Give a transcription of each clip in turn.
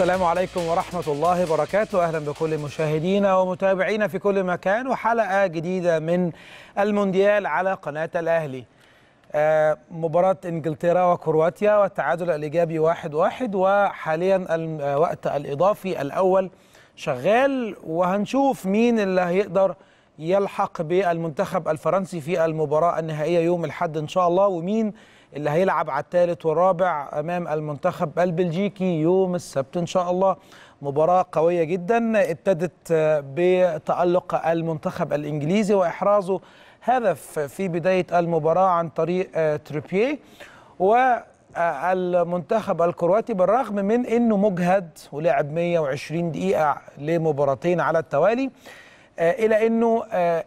السلام عليكم ورحمة الله وبركاته أهلا بكل مشاهدينا ومتابعينا في كل مكان وحلقة جديدة من المونديال على قناة الأهلي آه، مباراة إنجلترا وكرواتيا والتعادل الإيجابي واحد واحد وحاليا الوقت آه، الإضافي الأول شغال وهنشوف مين اللي هيقدر يلحق بالمنتخب الفرنسي في المباراة النهائية يوم الحد إن شاء الله ومين اللي هيلعب على الثالث والرابع أمام المنتخب البلجيكي يوم السبت إن شاء الله مباراة قوية جدا ابتدت بتألق المنتخب الإنجليزي وإحرازه هدف في بداية المباراة عن طريق آه، تريبيه والمنتخب الكرواتي بالرغم من أنه مجهد ولعب 120 دقيقة لمباراتين على التوالي آه، الى انه آه،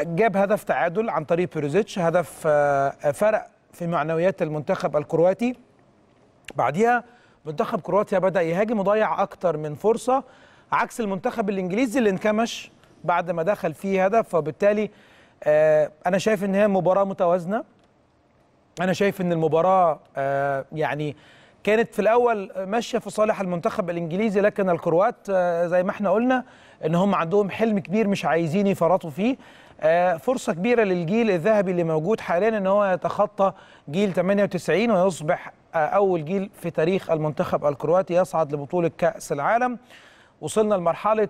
جاب هدف تعادل عن طريق بيروزيتش هدف آه، فرق في معنويات المنتخب الكرواتي بعديها منتخب كرواتيا بدا يهاجم وضيع اكتر من فرصه عكس المنتخب الانجليزي اللي انكمش بعد ما دخل فيه هدف فبالتالي انا شايف ان هي مباراه متوازنه انا شايف ان المباراه يعني كانت في الاول ماشيه في صالح المنتخب الانجليزي لكن الكروات آه، زي ما احنا قلنا ان هم عندهم حلم كبير مش عايزين يفرطوا فيه آه، فرصه كبيره للجيل الذهبي اللي موجود حاليا ان هو يتخطى جيل 98 ويصبح آه، اول جيل في تاريخ المنتخب الكرواتي يصعد لبطوله كاس العالم وصلنا لمرحله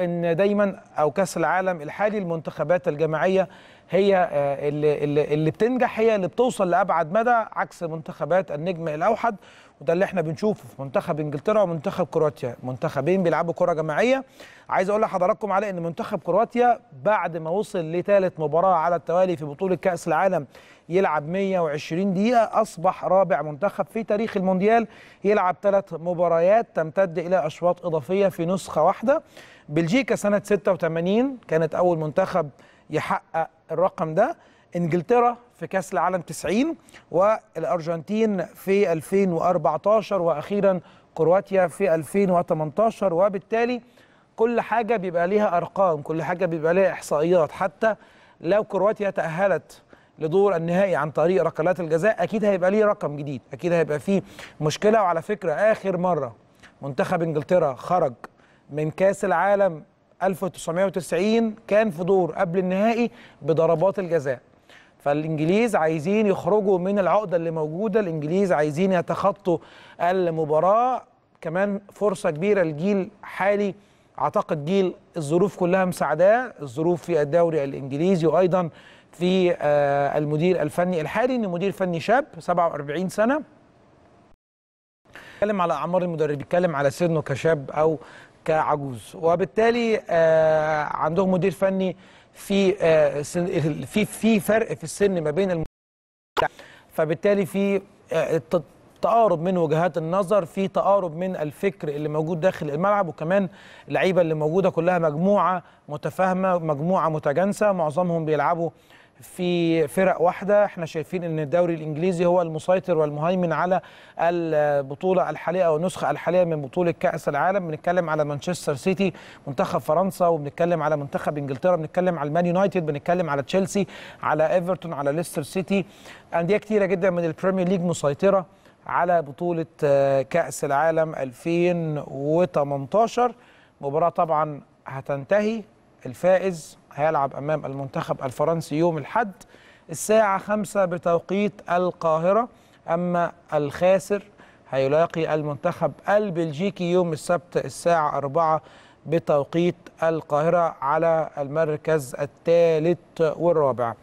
ان دايما او كاس العالم الحالي المنتخبات الجماعيه هي اللي, اللي, بتنجح هي اللي بتوصل لابعد مدى عكس منتخبات النجم الاوحد وده اللي احنا بنشوفه في منتخب انجلترا ومنتخب كرواتيا منتخبين بيلعبوا كره جماعيه عايز اقول لحضراتكم على ان منتخب كرواتيا بعد ما وصل لثالث مباراه على التوالي في بطوله كاس العالم يلعب 120 دقيقه اصبح رابع منتخب في تاريخ المونديال يلعب ثلاث مباريات تمتد الى اشواط اضافيه في نسخه واحده بلجيكا سنه 86 كانت اول منتخب يحقق الرقم ده انجلترا في كاس العالم 90 والارجنتين في 2014 واخيرا كرواتيا في 2018 وبالتالي كل حاجه بيبقى ليها ارقام كل حاجه بيبقى ليها احصائيات حتى لو كرواتيا تاهلت لدور النهائي عن طريق ركلات الجزاء اكيد هيبقى ليه رقم جديد اكيد هيبقى فيه مشكله وعلى فكره اخر مره منتخب انجلترا خرج من كاس العالم 1990 كان في دور قبل النهائي بضربات الجزاء فالانجليز عايزين يخرجوا من العقده اللي موجوده الانجليز عايزين يتخطوا المباراه كمان فرصه كبيره لجيل حالي اعتقد جيل الظروف كلها مساعداه الظروف في الدوري الانجليزي وايضا في آه، المدير الفني الحالي ان مدير فني شاب 47 سنه بيتكلم على اعمار المدرب بيتكلم على سنه كشاب او كعجوز وبالتالي آه، عندهم مدير فني في آه، في في فرق في السن ما بين فبالتالي في آه، تقارب من وجهات النظر في تقارب من الفكر اللي موجود داخل الملعب وكمان اللعيبه اللي موجوده كلها مجموعه متفاهمه مجموعه متجانسه معظمهم بيلعبوا في فرق واحده احنا شايفين ان الدوري الانجليزي هو المسيطر والمهيمن على البطوله الحاليه او النسخه الحاليه من بطوله كاس العالم بنتكلم على مانشستر سيتي منتخب فرنسا وبنتكلم على منتخب انجلترا بنتكلم على المان يونايتد بنتكلم على تشيلسي على ايفرتون على ليستر سيتي انديه كتيره جدا من البريمير ليج مسيطره على بطوله آه، كاس العالم 2018 مباراه طبعا هتنتهي الفائز هيلعب أمام المنتخب الفرنسي يوم الحد الساعة 5 بتوقيت القاهرة أما الخاسر هيلاقي المنتخب البلجيكي يوم السبت الساعة 4 بتوقيت القاهرة على المركز الثالث والرابع